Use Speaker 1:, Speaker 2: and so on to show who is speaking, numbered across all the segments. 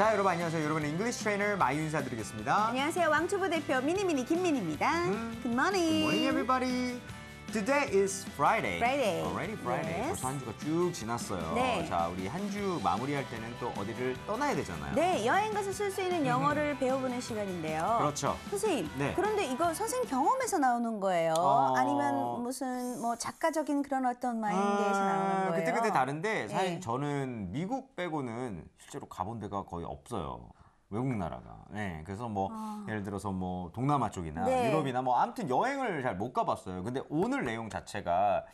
Speaker 1: 자, 여러분 안녕하세요. 여러분의 잉글리시 트레이너 마유 인사드리겠습니다. 안녕하세요. 왕초보 대표 미니미니 김민입니다. 굿모닝. o d m o r n i n Today is Friday. Friday. Already Friday. Yes. 벌써 한 주가 쭉 지났어요. 네. 자, 우리 한 주 마무리할 때는 또 어디를 떠나야 되잖아요.
Speaker 2: 네, 여행 가서 쓸 수 있는 영어를 배워보는 시간인데요. 그렇죠. 선생님, 네. 그런데 이거 선생님 경험에서 나오는 거예요? 어... 아니면 무슨 뭐 작가적인 그런 어떤 마인드에서 아, 나오는 거예요? 그때그때
Speaker 1: 다른데 사실 네. 저는 미국 빼고는 실제로 가본 데가 거의 없어요. 외국 나라가. 네, 그래서 뭐 아... 예를 들어서 뭐 동남아 쪽이나 네. 유럽이나 뭐 아무튼 여행을 잘 못 가봤어요. 근데 오늘 내용 자체가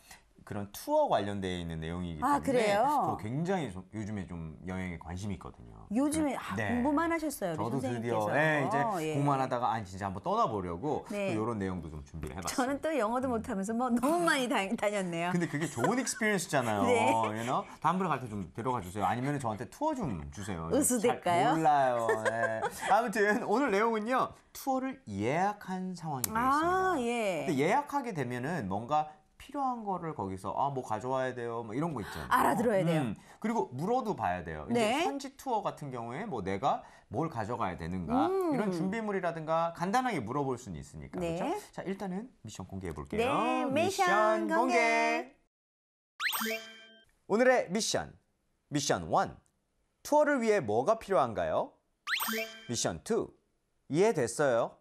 Speaker 1: 그런 투어 관련되어 있는 내용이기 아, 때문에 아, 그래요? 저 굉장히 좀 요즘에 좀 여행에 관심이 있거든요.
Speaker 2: 요즘에 그 아, 네. 공부만 하셨어요, 저도 드디어 선 예, 어, 이제 예. 공부만
Speaker 1: 하다가 아 진짜 한번 떠나보려고 이런 네. 내용도 좀 준비를 해봤어요.
Speaker 2: 저는 또 영어도 음. 못하면서 뭐 너무 많이 다, 다녔네요.
Speaker 1: 근데 그게 좋은 익스피리언스잖아요. 네. you know? 다음번에 갈때 좀 데려가 주세요. 아니면 저한테 투어 좀 주세요. 으스댈까요? 몰라요. 네. 아무튼 오늘 내용은요. 투어를 예약한 상황이 되겠습니다.
Speaker 2: 아, 예. 근데 예약하게
Speaker 1: 되면은 뭔가 필요한 거를 거기서 아뭐 가져와야 돼요 뭐 이런 거 있잖아요. 알아들어야 돼요. 음, 그리고 물어도 봐야 돼요. 이제 네. 현지 투어 같은 경우에 뭐 내가 뭘 가져가야 되는가 음. 이런 준비물이라든가 간단하게 물어볼 수는 있으니까 네. 그렇죠? 자 일단은 미션 공개해 볼게요. 네,
Speaker 2: 미션,
Speaker 1: 미션 공개. 공개. 오늘의 미션 미션 1 투어를 위해 뭐가 필요한가요? 미션 2 이해됐어요?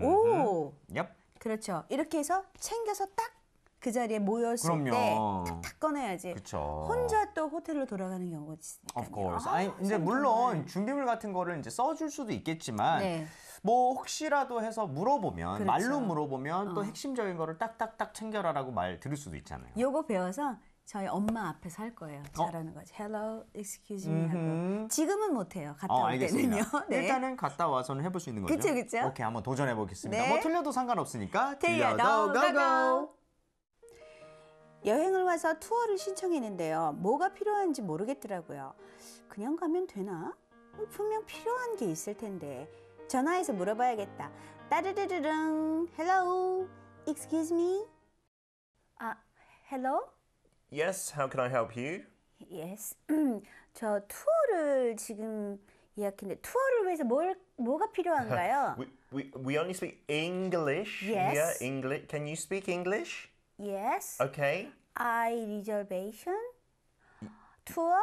Speaker 1: 오. 음, yep.
Speaker 2: 그렇죠. 이렇게 해서 챙겨서 딱 그 자리에 모였을 그럼요. 때 탁탁 꺼내야지.
Speaker 1: 그쵸. 혼자
Speaker 2: 또 호텔로 돌아가는 경우가 있으니까요.
Speaker 1: course. 아, 니 이제 물론 준비물 같은 거를 이제 써 줄 수도 있겠지만 네. 뭐 혹시라도 해서 물어보면 그렇죠. 말로 물어보면 또 어. 핵심적인 거를 딱딱딱 챙겨라라고 말 들을 수도 있잖아요.
Speaker 2: 요거 배워서 저희 엄마 앞에살 거예요. 어? 잘하는 거지. Hello, excuse me 하고. 지금은 못해요. 갔다 어, 올 알겠습니다. 때는요. 네. 일단은
Speaker 1: 갔다 와서는 해볼 수 있는 거죠. 그쵸, 그쵸? 오케이, 한번 도전해 보겠습니다. 네. 뭐 틀려도 상관없으니까 틀려도 틀려도
Speaker 2: 고고. 고고. 여행을 와서 투어를 신청했는데요. 뭐가 필요한지 모르겠더라고요. 그냥 가면 되나? 분명 필요한 게 있을 텐데. 전화해서 물어봐야겠다. 따르르르릉. Hello, excuse me. 아, hello?
Speaker 1: Yes, how can I help you?
Speaker 2: Yes. 저 투어를 지금 예약했는데 투어를 위해서 뭘 뭐가 필요한가요?
Speaker 1: we, we we only speak English. Yes. Yeah, English. Can you speak English?
Speaker 2: Yes. Okay. I reservation tour.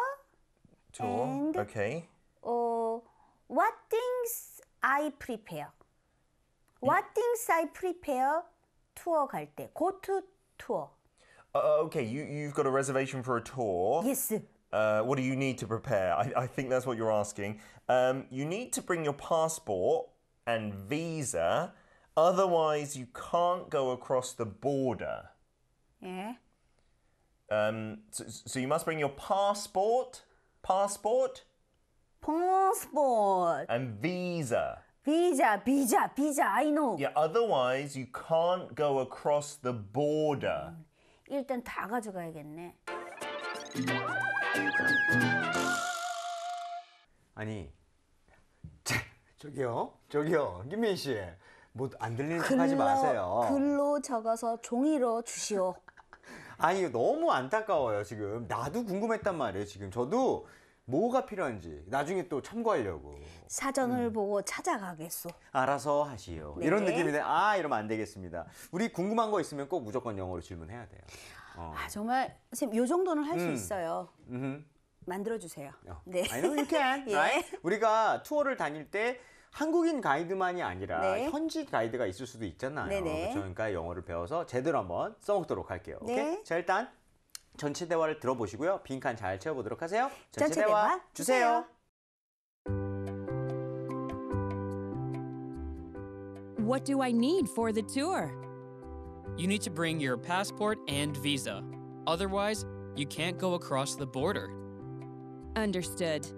Speaker 1: Tour. And, okay.
Speaker 2: Oh, what things I prepare? What things I prepare? Tour 갈 때. Go to tour.
Speaker 1: Uh, uh, okay, you, you've got a reservation for a tour. Yes. Uh, what do you need to prepare? I, I think that's what you're asking. Um, you need to bring your passport and visa, otherwise, you can't go across the border. Yeah. Um, so, so you must bring your passport, passport, Passport. and
Speaker 2: visa. Visa, visa, visa. I know. Yeah, otherwise, you can't go
Speaker 1: across the border. Mm.
Speaker 2: 일단 다 가져가야겠네.
Speaker 1: 아니 자, 저기요 저기요 김민 씨. 뭐 안 들리는 척 하지 마세요. 글로
Speaker 2: 적어서 종이로 주시오.
Speaker 1: 아니 너무 안타까워요 지금 나도 궁금했단 말이에요 지금 저도 뭐가 필요한지 나중에 또 참고하려고
Speaker 2: 사전을 음. 보고 찾아가겠소.
Speaker 1: 알아서 하시오 네. 이런 느낌인데 아 이러면 안 되겠습니다 우리 궁금한 거 있으면 꼭 무조건 영어로 질문해야 돼요 어. 아
Speaker 2: 정말 선생님 요 정도는 할수 음. 있어요. 음흠. 만들어 주세요.
Speaker 1: 어. 네. I know you can, 예. right? 우리가 투어를 다닐 때 한국인 가이드만이 아니라 네. 현지 가이드가 있을 수도 있잖아요. 네네. 그 그러니까 영어를 배워서 제대로 한번 써먹도록 할게요. 네. 오케이? 자 일단 전체 대화를 들어보시고요. 빈칸 잘 채워보도록 하세요. 전체, 전체 대화, 대화, 주세요.
Speaker 2: What do I need for the tour? You need to bring your passport and visa. Otherwise, you can't go across the
Speaker 1: border. Understood.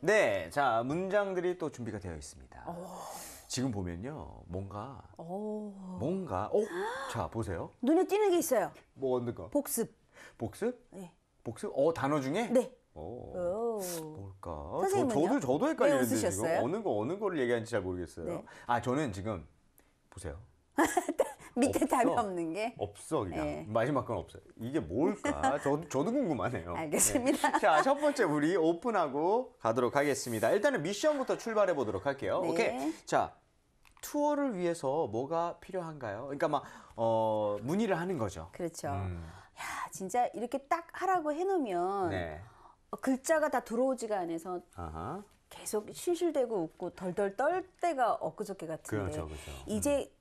Speaker 1: 네, 자 문장들이 또 준비가 되어 있습니다. 오. 지금 보면요 뭔가
Speaker 2: 오. 어. 뭔가 어자 보세요 눈에 띄는 게 있어요.
Speaker 1: 뭐 어느 거? 복습. 복습? 네. 복습? 어 단어 중에? 네. 오.
Speaker 2: 어. 오.
Speaker 1: 뭘까? 저, 저도 저도 헷갈리는데 요 어느 거 어느 거를 얘기하는지 잘 모르겠어요. 네. 아 저는 지금 보세요.
Speaker 2: 밑에 없어. 답이 없는 게
Speaker 1: 없어 그냥 예. 마지막 건 없어요. 이게 뭘까? 저, 저도 궁금하네요. 알겠습니다. 네. 자, 첫 번째 우리 오픈하고 가도록 하겠습니다. 일단은 미션부터 출발해 보도록 할게요. 네. 오케이. 자, 투어를 위해서 뭐가 필요한가요? 그러니까 막 어, 문의를 하는 거죠. 그렇죠. 음.
Speaker 2: 야, 진짜 이렇게 딱 하라고 해놓으면 네. 어, 글자가 다 들어오지가 않아서 아하. 계속 실실대고 웃고 덜덜 떨 때가 엊그저께 같은데 그렇죠, 그렇죠. 이제 음.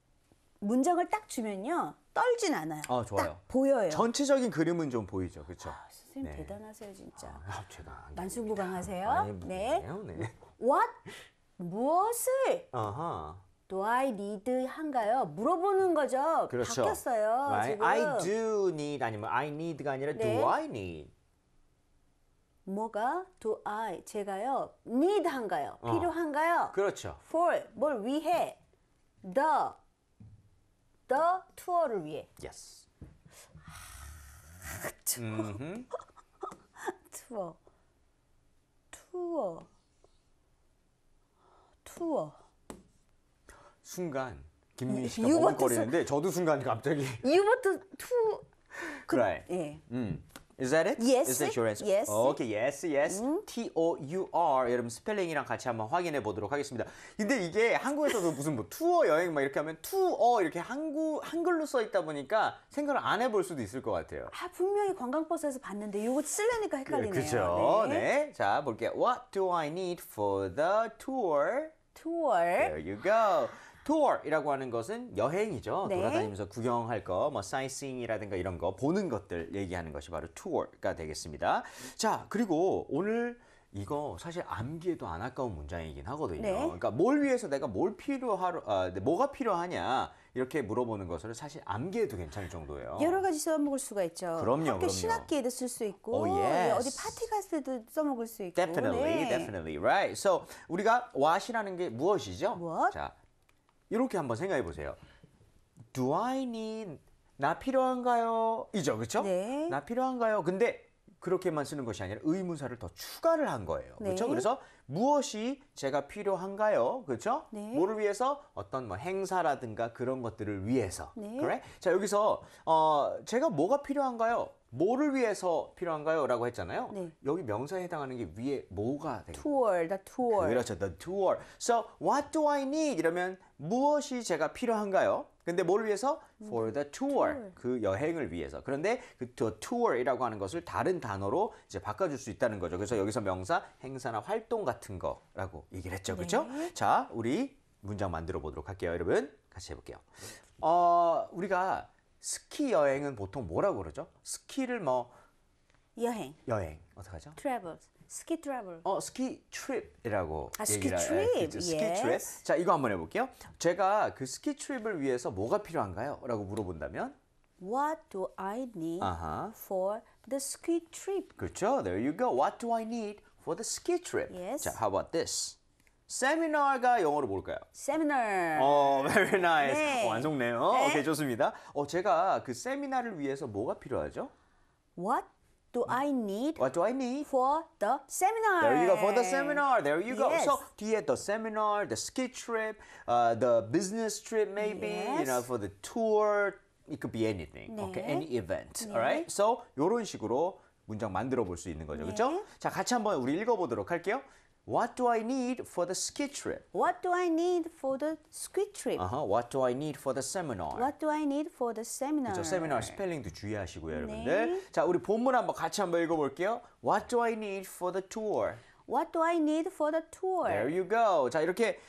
Speaker 2: 문장을 딱 주면요. 떨진 않아요. 아,
Speaker 1: 좋아요. 딱 보여요. 전체적인 그림은 좀 보이죠. 그렇죠? 아, 선생님 네.
Speaker 2: 대단하세요, 진짜. 아,
Speaker 1: 아 제가
Speaker 2: 만수부 강하세요? 아, 예, 뭐, 네. 네. What? 무엇을?
Speaker 1: 아하.
Speaker 2: Do I need 한가요? 물어보는 거죠. 그렇죠. 바뀌었어요. Right. I
Speaker 1: do need 아니면 I need가 아니라 네. Do I need?
Speaker 2: 뭐가 do I 제가요 need 한가요? 어. 필요한가요? 그렇죠. For 뭘 위해 the the 투어를 위해. Yes. 음흠. 투어. 투어. 투어.
Speaker 1: 순간 김민희 씨가 머뭇거리는데 저도 순간 갑자기.
Speaker 2: 이부터 투.
Speaker 1: 그래. 예. 음. Is that it? Yes. Is that your answer? Yes. Okay, yes, yes. Mm. T-O-U-R. 여러분 스펠링이랑 같이 한번 확인해 보도록 하겠습니다. 근데 이게 한국에서도 무슨 뭐 투어 여행 막 이렇게 하면 투어 이렇게 한국, 한글로 써 있다 보니까 생각을 안 해볼 수도 있을 것 같아요. 아,
Speaker 2: 분명히 관광버스에서 봤는데 이거 쓰려니까 헷갈리네요. 예, 그죠. 네. 네.
Speaker 1: 자, 볼게요. What do I need for the tour? Tour. There you go. 투 o 이라고 하는 것은 여행이죠. 네. 돌아다니면서 구경할 거, 뭐 s i g 이라든가 이런 거 보는 것들 얘기하는 것이 바로 투 o 가 되겠습니다. 자, 그리고 오늘 이거 사실 암기에도 안 아까운 문장이긴 하거든요. 네. 그러니까 뭘 위해서 내가 뭘 필요하러 아, 네, 뭐가 필요하냐 이렇게 물어보는 것을 사실 암기에도 괜찮을 정도예요. 여러
Speaker 2: 가지 써먹을 수가 있죠. 그럼요. 학교 그럼요. 신학기에도 쓸 수 있고 oh, 예, yes. 어디 파티 갔을 때도 써먹을 수 있고. Definitely, 네. definitely,
Speaker 1: right. So 우리가 what이라는 게 무엇이죠? What? 자, 이렇게 한번 생각해 보세요. Do I need 나 필요한가요? 이죠, 그렇죠? 네. 나 필요한가요? 근데 그렇게만 쓰는 것이 아니라 의문사를 더 추가를 한 거예요. 그렇죠? 그래서 무엇이 제가 필요한가요? 그렇죠? 네. 뭐를 위해서 어떤 뭐 행사라든가 그런 것들을 위해서. 네. 그래? 자, 여기서 어 제가 뭐가 필요한가요? 뭐를 위해서 필요한가요? 라고 했잖아요. 네. 여기 명사에 해당하는 게 위에 뭐가 되요죠
Speaker 2: tour, the tour. 그렇죠.
Speaker 1: the tour. So, what do I need? 이러면 무엇이 제가 필요한가요? 근데 뭘 위해서? for the tour. tour. 그 여행을 위해서. 그런데 그 the tour이라고 하는 것을 다른 단어로 이제 바꿔줄 수 있다는 거죠. 그래서 여기서 명사, 행사나 활동 같은 거라고 얘기를 했죠. 네. 그렇죠? 자, 우리 문장 만들어 보도록 할게요. 여러분 같이 해볼게요. 어, 우리가 스키 여행은 보통 뭐라고 그러죠? 스키를 뭐 여행. 여행 어떻게 하죠?
Speaker 2: 트래블. 스키 트래블. 어, 스키
Speaker 1: 트립이라고 아, 스키 트립. 예. 스키 트립. 자, 이거 한번 해 볼게요. 제가 그 스키 트립을 위해서 뭐가 필요한가요? 라고 물어본다면
Speaker 2: What do I need
Speaker 1: 아하. for the
Speaker 2: ski trip?
Speaker 1: 그렇죠. There you go. What do I need for the ski trip? Yes. 자, how about this? 세미널가 영어로 뭘까요?
Speaker 2: 세미널. 어, very nice. 네. 어,
Speaker 1: 완성네요. 네. 오케이, 좋습니다. 어, 제가 그 세미나를 위해서 뭐가 필요하죠? What do I need What do I need? for the seminar? There you go for the seminar. There you go. Yes. So 뒤에 the seminar, the ski trip, uh, the business trip maybe, you Yes. know, for the tour. It could be anything. 네. Okay, any event. 네. Alright. So 요런 식으로 문장 만들어 볼 수 있는 거죠. 그렇죠? 자, 같이 한번 우리 읽어 보도록 할게요. What do I need for the ski trip? What do I need
Speaker 2: for the ski trip? 아하,
Speaker 1: what do I need for the seminar?
Speaker 2: What do I need for the seminar? 그렇죠, 세미나
Speaker 1: 스펠링도 주의하시고요, 여러분들. 자, 우리 본문 한번 같이 한번 읽어볼게요. What do I need for the tour? What do I need for the tour? There you go. 자, 이렇게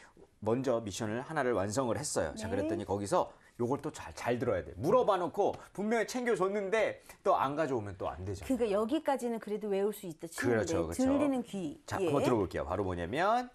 Speaker 1: 먼저 미션을 하나를 완성을 했어요. 자, 그랬더니 거기서 요걸 또 잘 잘 들어야 돼. 물어봐 놓고 분명히 챙겨줬는데 또 안 가져오면 또 안 되죠.
Speaker 2: 그러니까 여기까지는 그래도 외울 수 있다 치는데 그렇죠, 그렇죠. 들리는 귀. 자, 예. 한번
Speaker 1: 들어볼게요. 바로 뭐냐면